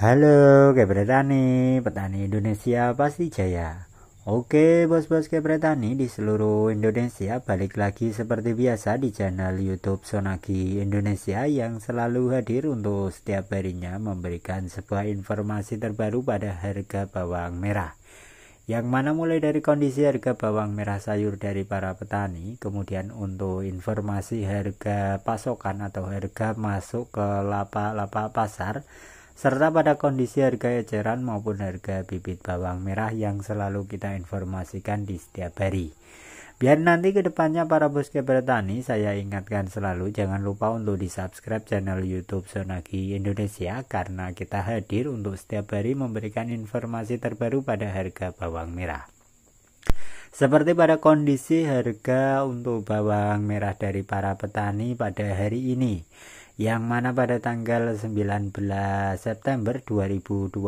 Halo Kebretani, petani Indonesia pasti jaya. Oke bos-bos Kebretani di seluruh Indonesia balik lagi seperti biasa di channel YouTube Sonagi Indonesia yang selalu hadir untuk setiap harinya memberikan sebuah informasi terbaru pada harga bawang merah. Yang mana mulai dari kondisi harga bawang merah sayur dari para petani, kemudian untuk informasi harga pasokan atau harga masuk ke lapak-lapak pasar, serta pada kondisi harga eceran maupun harga bibit bawang merah yang selalu kita informasikan di setiap hari. Biar nanti kedepannya para bosku bertani, saya ingatkan selalu jangan lupa untuk di subscribe channel YouTube Sonagi Indonesia karena kita hadir untuk setiap hari memberikan informasi terbaru pada harga bawang merah. Seperti pada kondisi harga untuk bawang merah dari para petani pada hari ini yang mana pada tanggal 19 September 2023.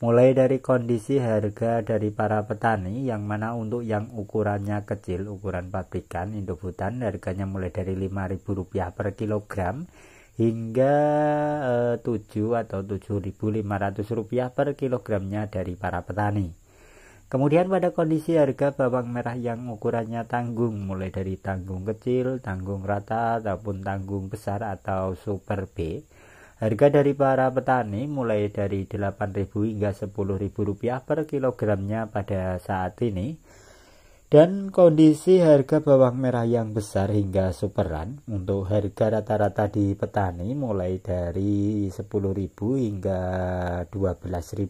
mulai dari kondisi harga dari para petani yang mana untuk yang ukurannya kecil ukuran pabrikan induk hutan harganya mulai dari rp rupiah per kilogram hingga eh, 7 atau 7.500 rupiah per kilogramnya dari para petani. Kemudian pada kondisi harga bawang merah yang ukurannya tanggung mulai dari tanggung kecil, tanggung rata ataupun tanggung besar atau super B, harga dari para petani mulai dari 8.000 hingga 10.000 rupiah per kilogramnya pada saat ini dan kondisi harga bawang merah yang besar hingga superan untuk harga rata-rata di petani mulai dari 10.000 hingga 12.000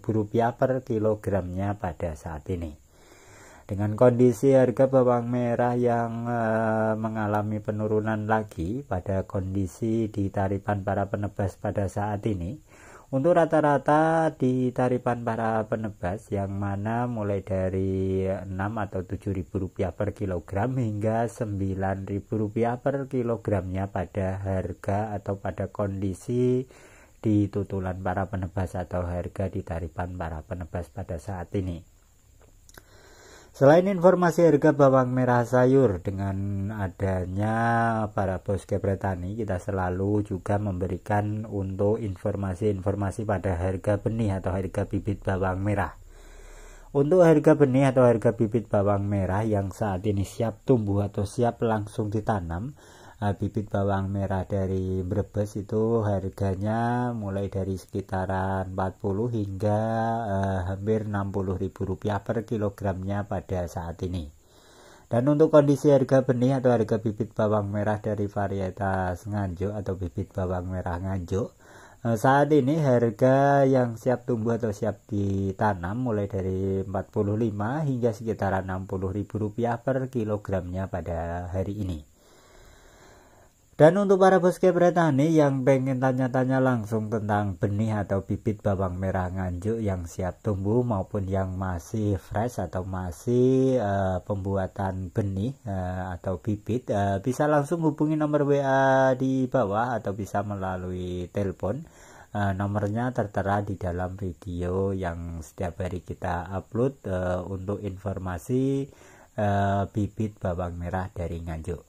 rupiah per kilogramnya pada saat ini dengan kondisi harga bawang merah yang e, mengalami penurunan lagi pada kondisi di taripan para penebas pada saat ini untuk rata-rata di tarifan para penebas yang mana mulai dari 6 atau 7 ribu rupiah per kilogram hingga 9 ribu rupiah per kilogramnya pada harga atau pada kondisi di tutulan para penebas atau harga di tarifan para penebas pada saat ini. Selain informasi harga bawang merah sayur dengan adanya para bos kepretani kita selalu juga memberikan untuk informasi-informasi pada harga benih atau harga bibit bawang merah. Untuk harga benih atau harga bibit bawang merah yang saat ini siap tumbuh atau siap langsung ditanam, Eh, bibit bawang merah dari Brebes itu harganya mulai dari sekitaran 40 hingga uh, hampir 60 ribu rupiah per kilogramnya pada saat ini dan untuk kondisi harga benih atau harga bibit bawang merah dari varietas nganjuk atau bibit bawang merah nganjuk eh, saat ini harga yang siap tumbuh atau siap ditanam mulai dari 45 hingga sekitaran 60 ribu rupiah per kilogramnya pada hari ini dan untuk para bos nih yang pengen tanya-tanya langsung tentang benih atau bibit bawang merah nganjuk yang siap tumbuh maupun yang masih fresh atau masih uh, pembuatan benih uh, atau bibit uh, bisa langsung hubungi nomor WA di bawah atau bisa melalui telepon uh, nomornya tertera di dalam video yang setiap hari kita upload uh, untuk informasi uh, bibit bawang merah dari nganjuk.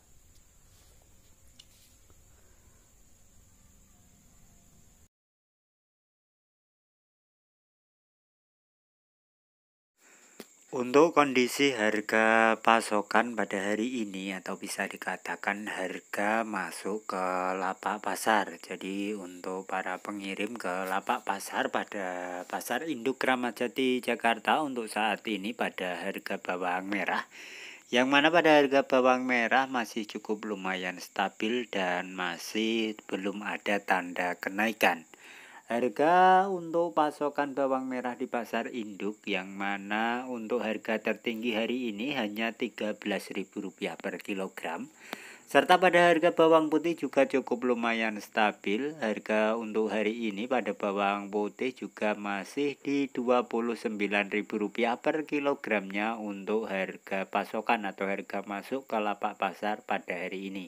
Untuk kondisi harga pasokan pada hari ini atau bisa dikatakan harga masuk ke lapak pasar. Jadi untuk para pengirim ke lapak pasar pada Pasar Induk Kramat Jati Jakarta untuk saat ini pada harga bawang merah yang mana pada harga bawang merah masih cukup lumayan stabil dan masih belum ada tanda kenaikan. Harga untuk pasokan bawang merah di pasar induk yang mana untuk harga tertinggi hari ini hanya Rp13.000 per kilogram. Serta pada harga bawang putih juga cukup lumayan stabil. Harga untuk hari ini pada bawang putih juga masih di Rp29.000 per kilogramnya untuk harga pasokan atau harga masuk ke lapak pasar pada hari ini.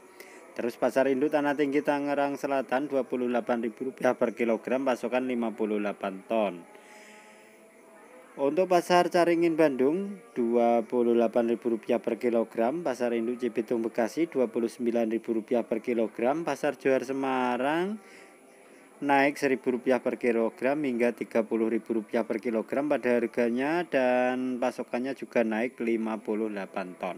Terus pasar induk Tanah Tinggi Tangerang Selatan Rp28.000 per kilogram pasokan 58 ton. Untuk pasar Caringin Bandung Rp28.000 per kilogram, pasar induk Cibitung Bekasi Rp29.000 per kilogram, pasar Johar Semarang naik Rp1.000 per kilogram hingga Rp30.000 per kilogram pada harganya dan pasokannya juga naik 58 ton.